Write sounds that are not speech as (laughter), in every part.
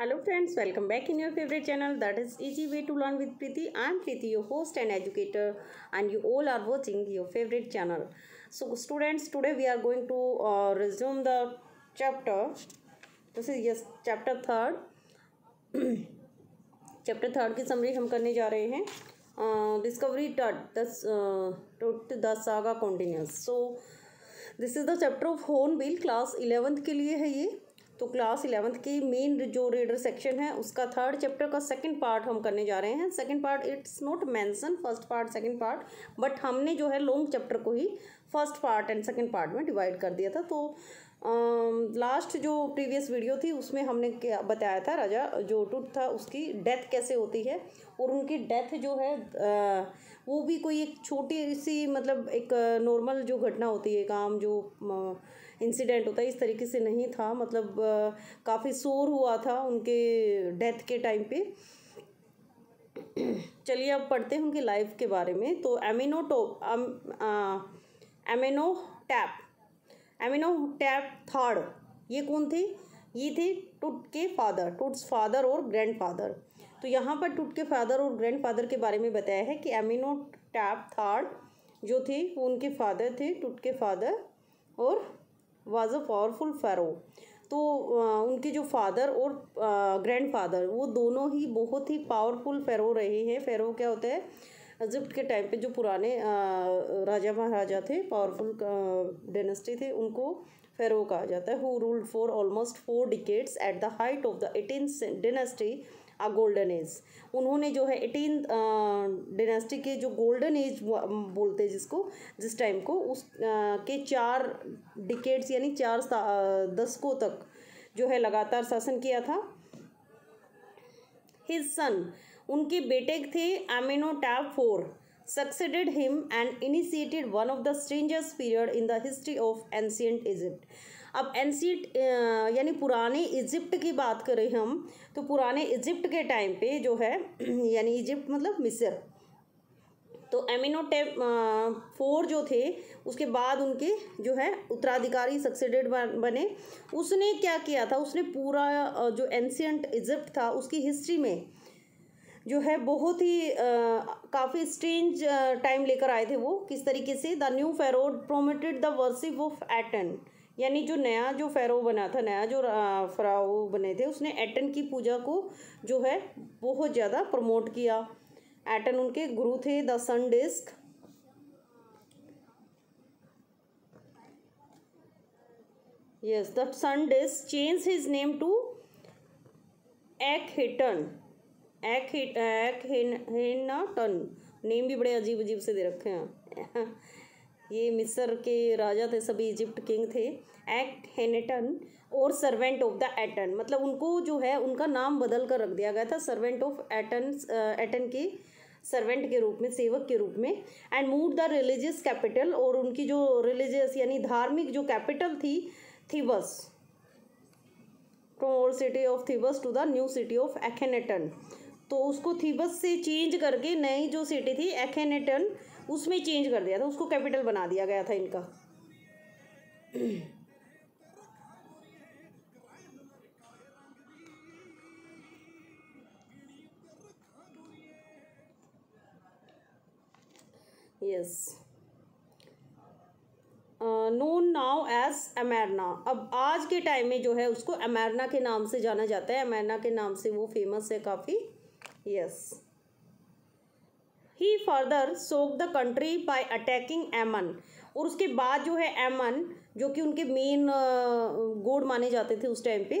Hello friends welcome back in your favourite channel that is easy way to learn with Preeti I am Preeti your host and educator and you all are watching your favourite channel so students today we are going to resume the chapter this is yes chapter third chapter third की summary हम करने जा रहे हैं discovery Tut Tut the saga continues so this is the chapter of Hornbill class eleventh के लिए है ये तो क्लास इलेवंथ की मेन जो रीडर सेक्शन है उसका थर्ड चैप्टर का सेकंड पार्ट हम करने जा रहे हैं second part it's not mention first part second part but हमने जो है लॉन्ग चैप्टर को ही first part and second part में डिवाइड कर दिया था तो लास्ट जो प्रीवियस वीडियो थी उसमें हमने क्या बताया था राजा जो टूट था उसकी डेथ कैसे होती है और उनकी डेथ जो है uh, वो भी कोई एक छोटी सी मतलब एक नॉर्मल जो घटना होती है काम जो uh, इंसिडेंट होता है इस तरीके से नहीं था मतलब काफ़ी शोर हुआ था उनके डेथ के टाइम पे चलिए अब पढ़ते हैं उनकी लाइफ के बारे में तो Amenhotep Amenhotep Amenhotep third ये कौन थे ये थे टुट के फादर टुट्स फादर और ग्रैंड फादर तो यहाँ पर टुट के फादर और ग्रैंड फादर के बारे में बताया है कि एमिनो टैप थर्ड जो थे वो उनके फादर थे टुट के फादर और वॉज़ तो, अ पावरफुल फ़ैरो तो उनके जो फादर और ग्रैंड फादर वो दोनों ही बहुत ही पावरफुल फ़ैरो रहे हैं फ़ैरो क्या होता है इजिप्ट के टाइम पे जो पुराने राजा महाराजा थे पावरफुल डेनेस्टी थे उनको फेरो कहा जाता है who ruled for almost four decades at the height of the eighteen dynasty a golden age उन्होंने जो है एटीन डेनास्टी के जो गोल्डन एज बोलते हैं जिसको जिस टाइम को उस आ, के चार डिकेट्स यानी चार दशकों तक जो है लगातार शासन किया था हिज सन उनके बेटे थे Amenhotep four succeeded him and initiated one of the strangers period in the history of ancient Egypt अब एनसी यानी पुराने इजिप्ट की बात करें हम तो पुराने इजिप्ट के टाइम पे जो है (clears throat) यानी इजिप्ट मतलब मिस्र तो एमिनोटेप फोर जो थे उसके बाद उनके जो है उत्तराधिकारी सक्सेडेड बने उसने क्या किया था उसने पूरा जो एंशियंट इजिप्ट था उसकी हिस्ट्री में जो है बहुत ही काफ़ी स्ट्रेंज टाइम लेकर आए थे वो किस तरीके से the new pharaoh promoted the worship of Aten यानी जो नया जो फेरो बना था नया जो फराओ बने थे उसने एटन की पूजा को जो है बहुत ज़्यादा प्रमोट किया एटन उनके गुरु थे the sun disk yes the sun disk एक his एक to ekhetan टन नेम भी बड़े अजीब अजीब से दे रखे हैं ये मिस्र के राजा थे सभी इजिप्ट किंग थे एक्ट हेनेटन और सर्वेंट ऑफ द एटन मतलब उनको जो है उनका नाम बदल कर रख दिया गया था सर्वेंट ऑफ एटन एटन के सर्वेंट के रूप में सेवक के रूप में and move the religious capital और उनकी जो रिलीजियस यानी धार्मिक जो कैपिटल थी Thebes from old city of Thebes to the new city of Akhenaten तो उसको थीबस से चेंज करके नई जो सिटी थी एखेनेटन उसमें चेंज कर दिया था उसको कैपिटल बना दिया गया था इनका is known now as Amarna अब आज के टाइम में जो है उसको अमेरना के नाम से जाना जाता है अमेरना के नाम से वो फेमस है काफ़ी yes yes. He further shook the country by attacking Amun और उसके बाद जो है एमन जो कि उनके मेन गोड माने जाते थे उस टाइम पे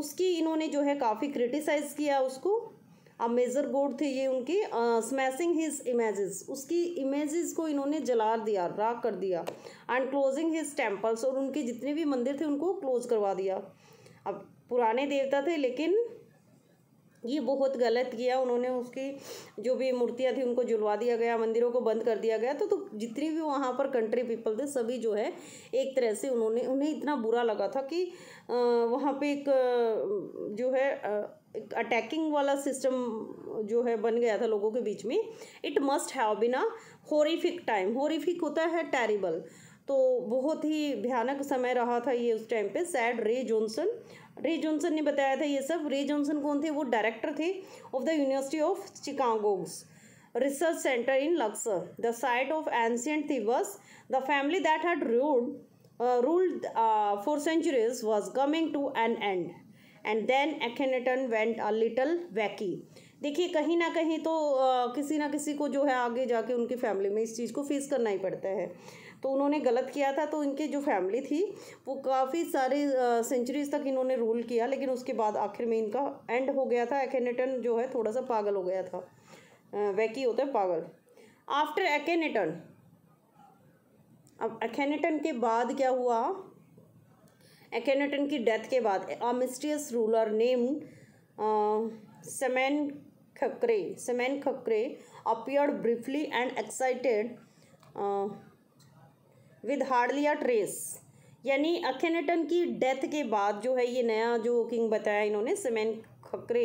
उसकी इन्होंने जो है काफ़ी क्रिटिसाइज़ किया उसको अब मेजर गोड थे ये उनके स्मैसिंग हिज इमेजेस उसकी इमेजेस को इन्होंने जला दिया राख कर दिया एंड क्लोजिंग हिज टेम्पल्स और उनके जितने भी मंदिर थे उनको क्लोज करवा दिया अब पुराने देवता थे लेकिन ये बहुत गलत किया उन्होंने उसकी जो भी मूर्तियाँ थी उनको जुलवा दिया गया मंदिरों को बंद कर दिया गया तो तो जितनी भी वहाँ पर कंट्री पीपल थे सभी जो है एक तरह से उन्होंने उन्हें इतना बुरा लगा था कि वहाँ पे एक जो है एक अटैकिंग वाला सिस्टम जो है बन गया था लोगों के बीच में it must have been a horrific time horrific होता है टेरिबल तो बहुत ही भयानक समय रहा था ये उस टाइम पे सैड रे जॉनसन रे जॉनसन ने बताया था ये सब रे जॉनसन कौन थे वो डायरेक्टर थे of the university of Chicago's research centre in Luxor the site of ancient Thebes the family that had ruled ruled for centuries centuries coming to an end end then then went a a wacky देखिए कहीं ना कहीं तो uh, किसी ना किसी को जो है आगे जाके उनकी फैमिली में इस चीज़ को फेस करना ही पड़ता है तो उन्होंने गलत किया था तो इनके जो फैमिली थी वो काफ़ी सारे सेंचुरीज तक इन्होंने रूल किया लेकिन उसके बाद आखिर में इनका एंड हो गया था एकेनेटन जो है थोड़ा सा पागल हो गया था वैकी होता है पागल आफ्टर एकेनेटन अब एकेनेटन के बाद क्या हुआ एकेनेटन की डेथ के बाद a mysterious ruler name Smenkhkare Smenkhkare appear briefly and excited with hardly trace यानी अखेनेटन की डेथ के बाद जो है ये नया जो किंग बताया इन्होंने सेमेन खकरे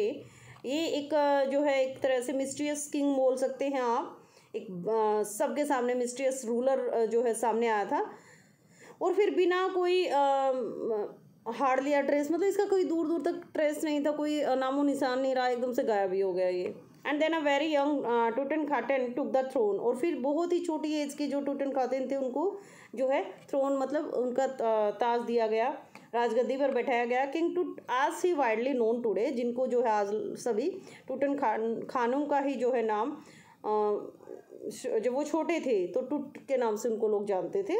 ये एक जो है एक तरह से मिस्ट्रियस किंग बोल सकते हैं आप एक सबके सामने मिस्ट्रियस रूलर जो है सामने आया था और फिर बिना कोई हार्डली ट्रेस मतलब इसका कोई दूर दूर तक ट्रेस नहीं था कोई नामो निशान नहीं रहा एकदम से गायब ही हो गया ये and then a very young Tutankhaten took the throne और फिर बहुत ही छोटी एज के जो टूटन खाटन थे उनको जो है थ्रोन मतलब उनका uh, ताज दिया गया राजगद्दी पर बैठाया गया किंग टू आज ही वाइडली नोन टूडे जिनको जो है आज सभी टूटन खान खानों का ही जो है नाम uh, जब वो छोटे थे तो टूट के नाम से उनको लोग जानते थे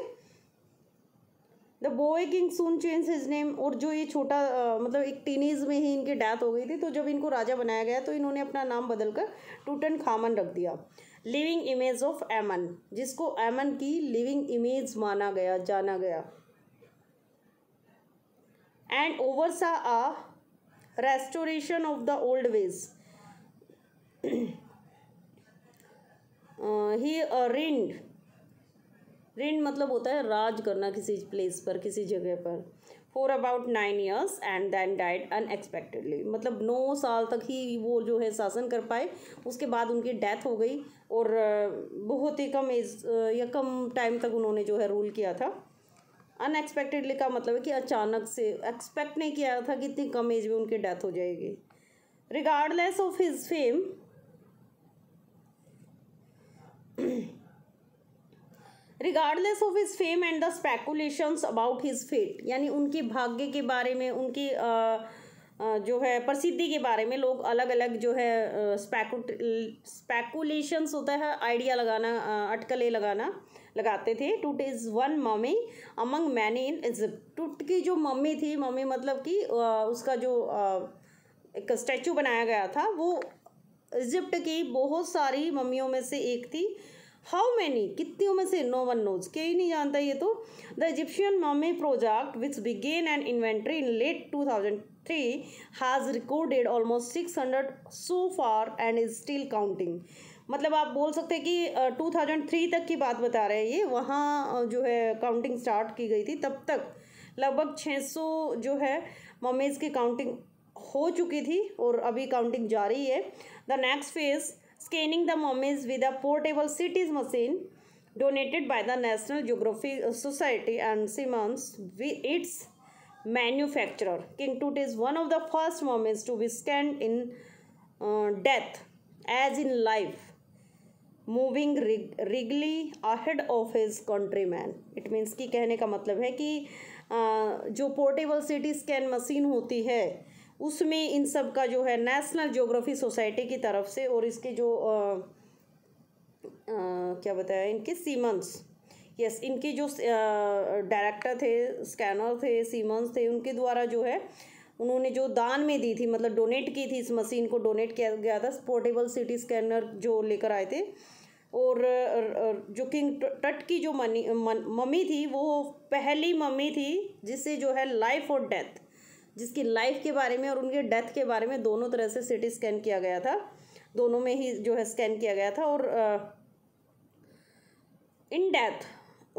the boy king soon change his name और जो ये छोटा मतलब एक टीनेज में ही इनकी डेथ हो गई थी तो जब इनको राजा बनाया गया तो इन्होंने अपना नाम बदलकर टूटन खामन रख दिया लिविंग इमेज ऑफ एमन जिसको एमन की लिविंग इमेज माना गया जाना गया and over saw a restoration of the old ways he reigned रेंट मतलब होता है राज करना किसी प्लेस पर किसी जगह पर for about nine years and then died unexpectedly मतलब नौ साल तक ही वो जो है शासन कर पाए उसके बाद उनकी डेथ हो गई और बहुत ही कम एज या कम टाइम तक उन्होंने जो है रूल किया था अनएक्सपेक्टेडली का मतलब है कि अचानक से एक्सपेक्ट नहीं किया था कि इतनी कम एज में उनकी डेथ हो जाएगी regardless of his fame regardless of his fame and the speculations about his fate यानी उनके भाग्य के बारे में उनकी जो है प्रसिद्धि के बारे में लोग अलग अलग जो है स्पेकुलेशंस होता है आइडिया लगाना अटकले लगाना लगाते थे Tut is one mummy among many in Egypt Tut की जो मम्मी थी मम्मी मतलब कि उसका जो एक स्टैचू बनाया गया था वो इजिप्ट की बहुत सारी मम्मियों में से एक थी हाउ मैनी कितनी में से नो वन नोज क्या ही नहीं जानता ये तो the Egyptian mummy project which began and inventory in late two thousand three has recorded almost six hundred so far and is still counting मतलब आप बोल सकते हैं कि टू थाउजेंड थ्री तक की बात बता रहे हैं ये वहाँ जो है काउंटिंग स्टार्ट की गई थी तब तक लगभग छः सौ जो है ममेज़ की काउंटिंग हो चुकी थी और अभी काउंटिंग जारी है the next phase scanning the mummies with a portable CT machine donated by the National Geography Society and Siemens with its manufacturer. King Tut is one of the first mummies to be scanned in uh, death as in life moving regally ahead of his countrymen it means कि कहने का मतलब है कि जो portable CT scan machine होती है उसमें इन सब का जो है नेशनल ज्योग्राफी सोसाइटी की तरफ से और इसके जो आ, आ, क्या बताया इनके सीमंस यस इनके जो डायरेक्टर थे स्कैनर थे सीमंस थे उनके द्वारा जो है उन्होंने जो दान में दी थी मतलब डोनेट की थी इस मशीन को डोनेट किया गया था पोर्टेबल सिटी स्कैनर जो लेकर आए थे और जो किंग टट की जो मनी मम्मी थी वो पहली मम्मी थी जिससे जो है लाइफ और डेथ जिसकी लाइफ के बारे में और उनके डेथ के बारे में दोनों तरह से सिटी स्कैन किया गया था दोनों में ही जो है स्कैन किया गया था और इन डेथ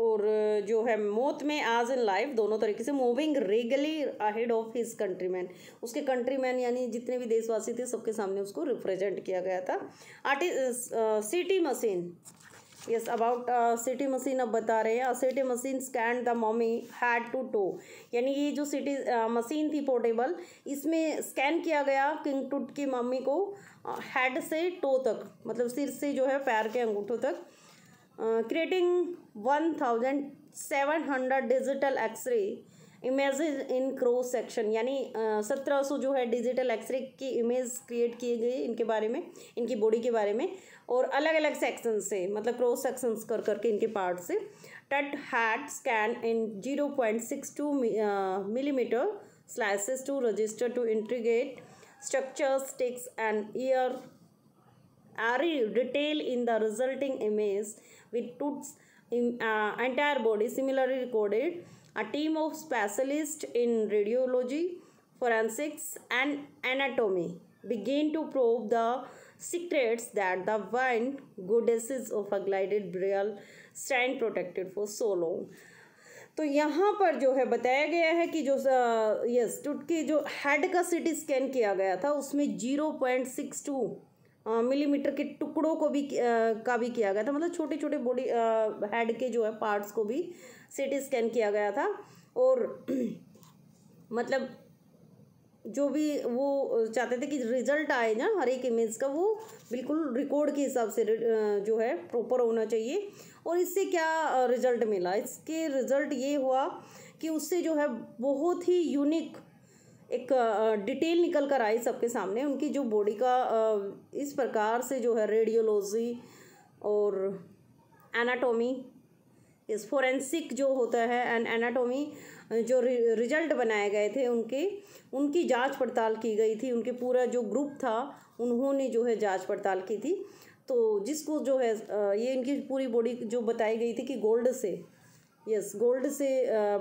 और जो है मौत में आज इन लाइफ दोनों तरीके से moving regally ahead of his countrymen उसके कंट्रीमैन यानी जितने भी देशवासी थे सबके सामने उसको रिप्रेजेंट किया गया था artist CT machine yes about CT machine अब बता रहे हैं CT machine scanned the mummy head to toe यानी ये जो सिटी मशीन uh, थी पोर्टेबल इसमें स्कैन किया गया किंग टूट की मम्मी को हेड uh, से टो तक मतलब सिर से जो है पैर के अंगूठों तक creating one thousand seven hundred digital x-ray image in cross section यानी सत्रह सौ जो है डिजिटल एक्सरे की इमेज क्रिएट किए गए इनके बारे में इनकी बॉडी के बारे में और अलग अलग सेक्शन से मतलब क्रोस सेक्शन कर करके इनके पार्ट से Tut had scan in zero point six two millimetre slices to register to intricate structure sticks and ear are detail in the resulting image with tooth's um, uh, entire body similarly a team of specialist in radiology, forensics and anatomy begin to probe the secrets that the wine goddesses of a glided burial stand protected for so long. तो यहाँ पर जो है बताया गया है कि जो यस टुट के जो हेड का सिटी स्कैन किया गया था उसमें zero point six two millimetre के टुकड़ों को भी का भी किया गया था मतलब छोटे छोटे बॉडी हेड के जो है पार्ट्स को भी सीटी स्कैन किया गया था और (clears throat) मतलब जो भी वो चाहते थे कि रिजल्ट आए ना हर एक इमेज का वो बिल्कुल रिकॉर्ड के हिसाब से जो है प्रॉपर होना चाहिए और इससे क्या रिजल्ट मिला इसके रिज़ल्ट ये हुआ कि उससे जो है बहुत ही यूनिक एक डिटेल निकल कर आई सबके सामने उनकी जो बॉडी का इस प्रकार से जो है रेडियोलॉजी और एनाटॉमी इस फोरेंसिक जो होता है एंड एनाटॉमी जो रिजल्ट बनाए गए थे उनके उनकी जांच पड़ताल की गई थी उनके पूरा जो ग्रुप था उन्होंने जो है जांच पड़ताल की थी तो जिसको जो है ये इनकी पूरी बॉडी जो बताई गई थी कि गोल्ड से यस गोल्ड से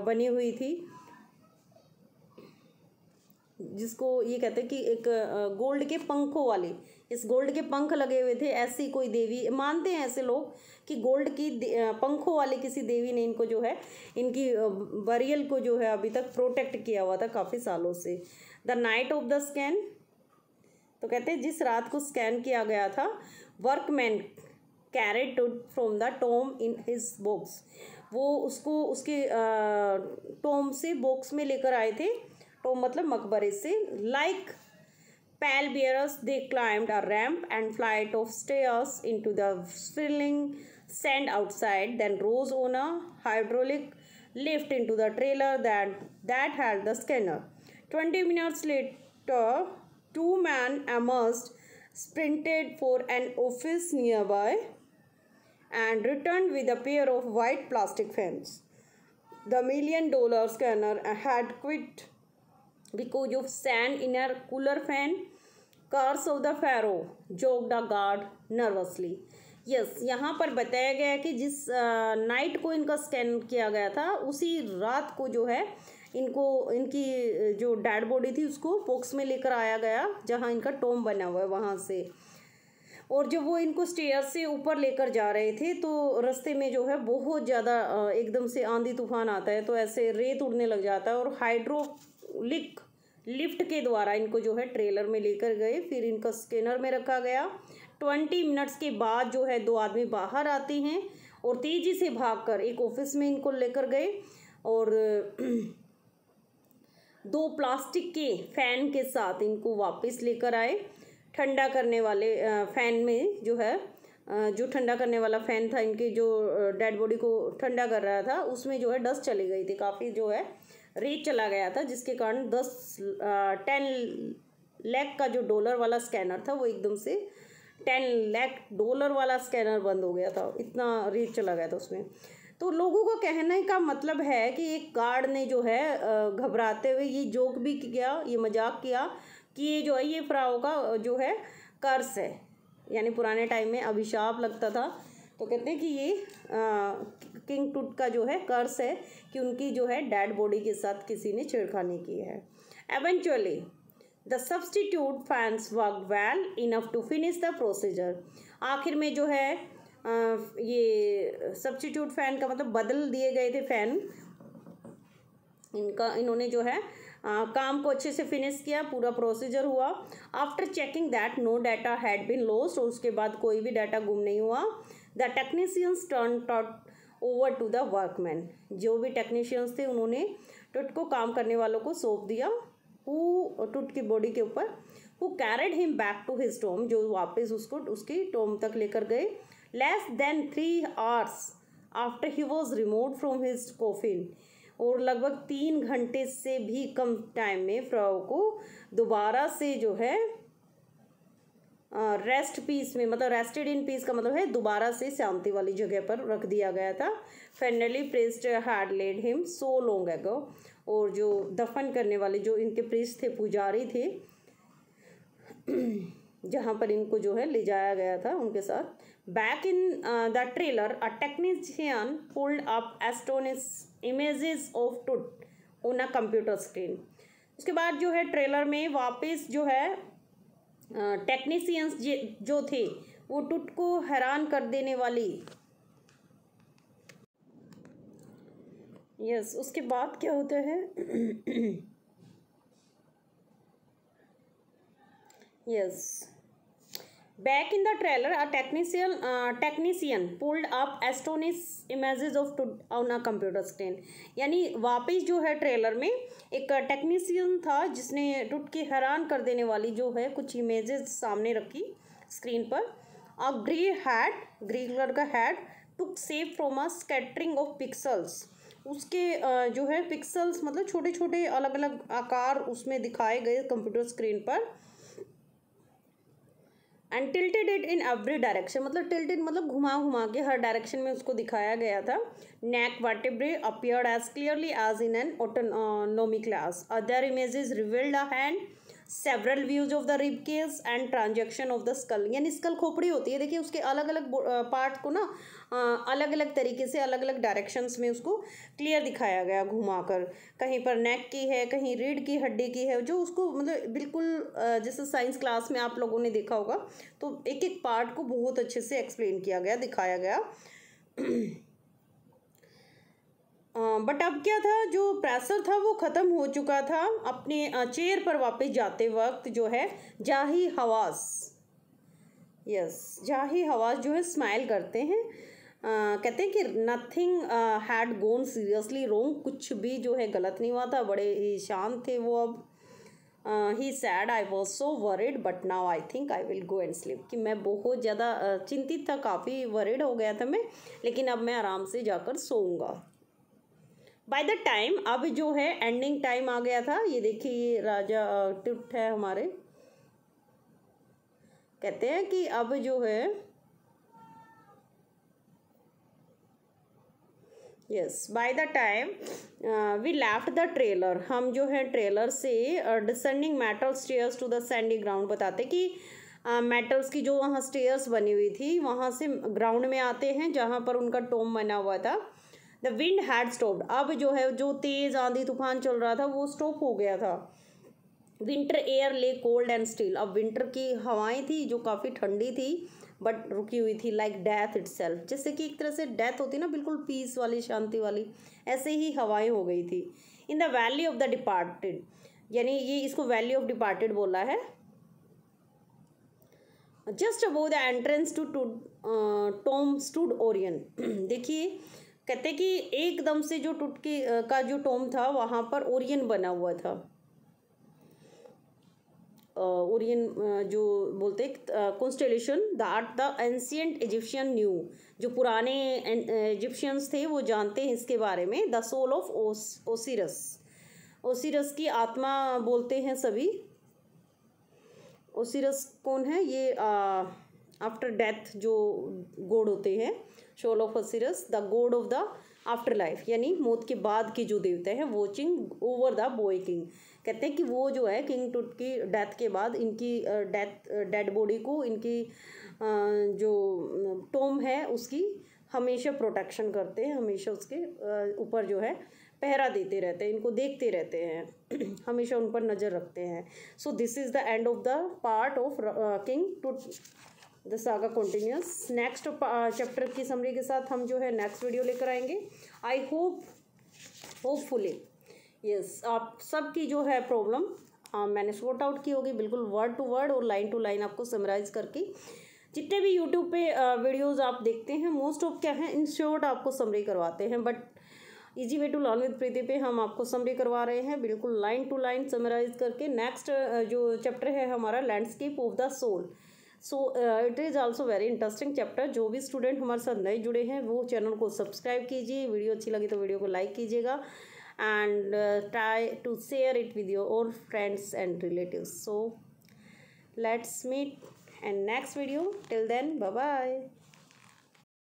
बनी हुई थी जिसको ये कहते हैं कि एक गोल्ड के पंखों वाले इस गोल्ड के पंख लगे हुए थे ऐसी कोई देवी मानते हैं ऐसे लोग कि गोल्ड की पंखों वाले किसी देवी ने इनको जो है इनकी बरियल को जो है अभी तक प्रोटेक्ट किया हुआ था काफ़ी सालों से the night of the scan तो कहते हैं जिस रात को स्कैन किया गया था workmen carried from the tomb in his box वो उसको उसके टोम से बॉक्स में लेकर आए थे तो मतलब मकबरे से like pall bearers they climbed a ramp and flight of stairs into the filling sand outside then rose on a hydraulic lift into the trailer that that had the scanner 20 minutes later two men emerged sprinted for an office nearby and returned with a pair of white plastic fans the million dollar scanner had quit because of sand in a cooler fan curse of the pharaoh pharaoh joked guard nervously yes yes, यहाँ पर बताया गया है कि जिस night को इनका scan किया गया था उसी रात को जो है इनको इनकी जो डेड बॉडी थी उसको बॉक्स में लेकर आया गया जहाँ इनका टोम बना हुआ है वहाँ से और जब वो इनको स्टेयर से ऊपर लेकर जा रहे थे तो रास्ते में जो है बहुत ज़्यादा एकदम से आंधी तूफान आता है तो ऐसे रेत उड़ने लग जाता है और हाइड्रो लिक लिफ्ट के द्वारा इनको जो है ट्रेलर में लेकर गए फिर इनका स्कैनर में रखा गया ट्वेंटी मिनट्स के बाद जो है दो आदमी बाहर आते हैं और तेज़ी से भागकर एक ऑफिस में इनको लेकर गए और (clears throat) दो प्लास्टिक के फ़ैन के साथ इनको वापस लेकर आए ठंडा करने वाले फ़ैन में जो है जो ठंडा करने वाला फ़ैन था इनके जो डेड बॉडी को ठंडा कर रहा था उसमें जो है डस्ट चली गई थी काफ़ी जो है रेट चला गया था जिसके कारण दस टेन लैख का जो डॉलर वाला स्कैनर था वो एकदम से टेन लैख डॉलर वाला स्कैनर बंद हो गया था इतना रेट चला गया था उसमें तो लोगों का कहने का मतलब है कि एक गार्ड ने जो है घबराते हुए ये जोक भी किया ये मजाक किया कि ये जो है ये फ्राओ का जो है कर्स है यानी पुराने टाइम में अभिशाप लगता था तो कहते हैं कि ये किंग टूट का जो है कर्स है कि उनकी जो है डेड बॉडी के साथ किसी ने छेड़खानी की है eventually the substitute fans work well enough to finish the procedure आखिर में जो है आ, ये सब्सटीट्यूट फैन का मतलब बदल दिए गए थे फैन इनका इन्होंने जो है आ, काम को अच्छे से फिनिश किया पूरा प्रोसीजर हुआ after checking that no data had been lost उसके बाद कोई भी डाटा गुम नहीं हुआ the technicians turn Tut over to the workmen जो भी टेक्नीशियंस थे उन्होंने टुट को काम करने वालों को सौंप दिया हु टुट की बॉडी के ऊपर who carried him back to his tomb जो वापस उसको उसकी टोम तक लेकर गए less than three hours after he was removed from his coffin और लगभग तीन घंटे से भी कम टाइम में फ्रॉ को दोबारा से जो है रेस्ट पीस में मतलब रेस्टेड इन पीस का मतलब है दोबारा से शांति वाली जगह पर रख दिया गया था finally pressed hard laid him so long ago और जो दफन करने वाले जो इनके प्रेस्ट थे पुजारी थे (clears throat) जहाँ पर इनको जो है ले जाया गया था उनके साथ back in the trailer a technician pulled up astonishing images of Tut on a computer screen उसके बाद जो है ट्रेलर में वापस जो है टेक्नीसियंस जो थे वो टुट को हैरान कर देने वाले यस yes, उसके बाद क्या होता है yes (clears throat) yes. Back in the trailer a technician technician pulled up astonishing image of Tut on a computer screen यानी वापस जो है ट्रेलर में एक टेक्नीसियन था जिसने टुट के हैरान कर देने वाली जो है कुछ इमेजेस सामने रखी स्क्रीन पर a grey head grey colour का head took shape from a scattering of pixels उसके uh, जो है पिक्सल्स मतलब छोटे छोटे अलग अलग आकार उसमें दिखाए गए कंप्यूटर स्क्रीन पर and tilted it in every direction मतलब टिल्टेड मतलब घुमा घुमा के हर डायरेक्शन में उसको दिखाया गया था neck vertebrae appeared as clearly as in an anatomy class other images revealed a hand several views of the rib cage and transection of the skull यानी स्कल खोपड़ी होती है देखिए उसके अलग अलग पार्ट को ना अलग अलग तरीके से अलग अलग डायरेक्शंस में उसको क्लियर दिखाया गया घुमाकर कहीं पर नेक की है कहीं रीढ़ की हड्डी की है जो उसको मतलब बिल्कुल जैसे साइंस क्लास में आप लोगों ने देखा होगा तो एक एक पार्ट को बहुत अच्छे से एक्सप्लेन किया गया दिखाया गया बट अब क्या था जो प्रेशर था वो ख़त्म हो चुका था अपने चेयर पर वापस जाते वक्त जो है जाही हवास यस जाही हवास जो है स्माइल करते हैं Uh, कहते हैं कि nothing had gone seriously wrong कुछ भी जो है गलत नहीं हुआ था बड़े ही शांत थे वो अब he said I was so worried but now I think I will go and sleep कि मैं बहुत ज़्यादा uh, चिंतित था काफ़ी वरिड हो गया था मैं लेकिन अब मैं आराम से जाकर सोऊंगा बाय द टाइम अब जो है एंडिंग टाइम आ गया था ये देखिए राजा टिप्ट है हमारे कहते हैं कि अब जो है yes by the time we left the trailer हम जो है ट्रेलर से descending metal stairs to the sandy ground बताते कि मेटल्स uh, की जो वहाँ स्टेयर्स बनी हुई थी वहाँ से ग्राउंड में आते हैं जहाँ पर उनका टोम बना हुआ था द विंड हैड स्टॉप्ड अब जो है जो तेज़ आंधी तूफान चल रहा था वो स्टॉप हो गया था winter air lay cold and still अब विंटर की हवाएं थी जो काफ़ी ठंडी थी बट रुकी हुई थी लाइक डेथ इट जैसे कि एक तरह से डेथ होती ना बिल्कुल पीस वाली शांति वाली ऐसे ही हवाएं हो गई थी in the valley of the departed यानी ये इसको वैली ऑफ डिपार्टेड बोला है just above the entrance to Tut tomb stood Orion देखिए कहते कि एकदम से जो टुटके का जो टोम था वहाँ पर ओरियन बना हुआ था ओरियन जो बोलते constellation that the ancient Egyptian knew जो पुराने इजिप्शियंस थे वो जानते हैं इसके बारे में the soul of Osiris Osiris की आत्मा बोलते हैं सभी ओसिरस कौन है ये आ, आफ्टर डेथ जो गोड होते हैं soul of Osiris the god of the afterlife यानी मौत के बाद के जो देवता हैं watching over the boy king कहते हैं कि वो जो है किंग टुट की डेथ के बाद इनकी डेथ डेड बॉडी को इनकी जो टोम है उसकी हमेशा प्रोटेक्शन करते हैं हमेशा उसके ऊपर जो है पहरा देते रहते हैं इनको देखते रहते हैं (clears throat) हमेशा उन पर नज़र रखते हैं so this is the end of the part of king Tut the saga continues next chapter की समरी के साथ हम जो है नेक्स्ट वीडियो लेकर आएंगे आई होप होपफुली यस आप सबकी जो है प्रॉब्लम मैंने सॉर्ट आउट की होगी बिल्कुल वर्ड टू वर्ड और लाइन टू लाइन आपको समराइज करके जितने भी यूट्यूब पे वीडियोस आप देखते हैं मोस्ट ऑफ क्या है इन शॉर्ट आपको समरी करवाते हैं but easy way to learn with Preeti पे हम आपको समरी करवा रहे हैं बिल्कुल लाइन टू लाइन समराइज करके नेक्स्ट जो चैप्टर है हमारा landscape of the soul so it is also very interesting chapter जो भी स्टूडेंट हमारे साथ नए जुड़े हैं वो चैनल को सब्सक्राइब कीजिए वीडियो अच्छी लगी तो वीडियो को लाइक कीजिएगा and try to share it with your और friends and relative so let's meet and next video till then bye